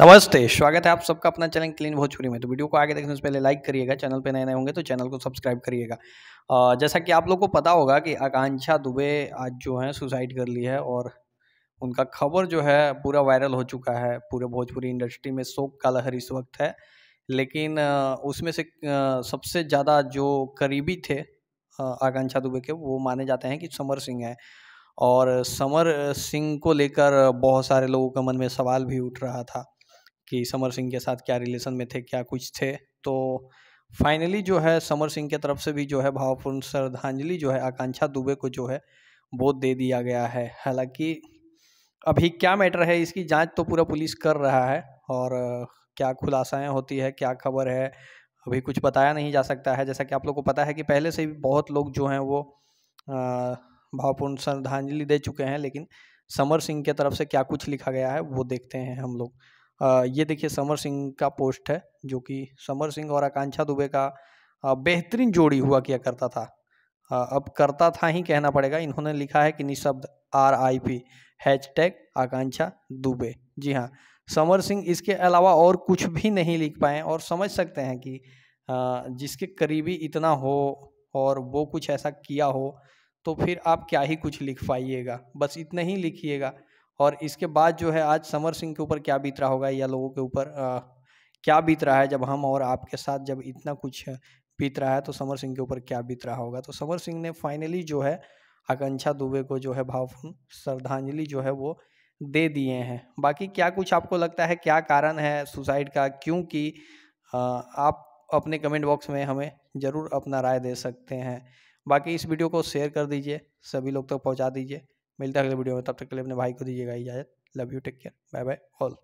नमस्ते स्वागत है आप सबका अपना चैनल क्लीन बहुत छुरी में तो वीडियो को आगे देखने से पहले लाइक करिएगा चैनल पर नए नए होंगे तो चैनल को सब्सक्राइब करिएगा जैसा कि आप लोग को पता होगा कि आकांक्षा दुबे आज जो है सुसाइड कर ली है और उनका खबर जो है पूरा वायरल हो चुका है पूरे भोजपुरी इंडस्ट्री में शोक का लहर इस वक्त है लेकिन उसमें से सबसे ज़्यादा जो करीबी थे आकांक्षा दुबे के वो माने जाते हैं कि समर सिंह हैं और समर सिंह को लेकर बहुत सारे लोगों के मन में सवाल भी उठ रहा था कि समर सिंह के साथ क्या रिलेशन में थे क्या कुछ थे तो फाइनली जो है समर सिंह के तरफ से भी जो है भावपूर्ण श्रद्धांजलि जो है आकांक्षा दुबे को जो है वो दे दिया गया है हालांकि अभी क्या मैटर है इसकी जांच तो पूरा पुलिस कर रहा है और क्या खुलासाएं होती है क्या खबर है अभी कुछ बताया नहीं जा सकता है जैसा कि आप लोग को पता है कि पहले से भी बहुत लोग जो हैं वो भावपूर्ण श्रद्धांजलि दे चुके हैं लेकिन समर सिंह के तरफ से क्या कुछ लिखा गया है वो देखते हैं हम लोग ये देखिए समर सिंह का पोस्ट है जो कि समर सिंह और आकांक्षा दुबे का बेहतरीन जोड़ी हुआ किया करता था अब करता था ही कहना पड़ेगा इन्होंने लिखा है कि निःशब्द R I P hashtag Akanksha Dubey ji हाँ समर सिंह इसके अलावा और कुछ भी नहीं लिख पाए और समझ सकते हैं कि जिसके करीबी इतना हो और वो कुछ ऐसा किया हो तो फिर आप क्या ही कुछ लिख पाइएगा बस इतना ही लिखिएगा और इसके बाद जो है आज समर सिंह के ऊपर क्या बीत रहा होगा या लोगों के ऊपर क्या बीत रहा है जब हम और आपके साथ जब इतना कुछ बीत रहा है तो समर सिंह के ऊपर क्या बीत रहा होगा तो समर सिंह ने फाइनली जो है आकांक्षा दुबे को जो है भावपूर्ण श्रद्धांजलि जो है वो दे दिए हैं बाकी क्या कुछ आपको लगता है क्या कारण है सुसाइड का क्योंकि आप अपने कमेंट बॉक्स में हमें ज़रूर अपना राय दे सकते हैं बाकी इस वीडियो को शेयर कर दीजिए सभी लोग तक तो पहुंचा दीजिए मिलता है अगले वीडियो में तब तक के लिए अपने भाई को दीजिएगा इजाज़त love you take care bye bye all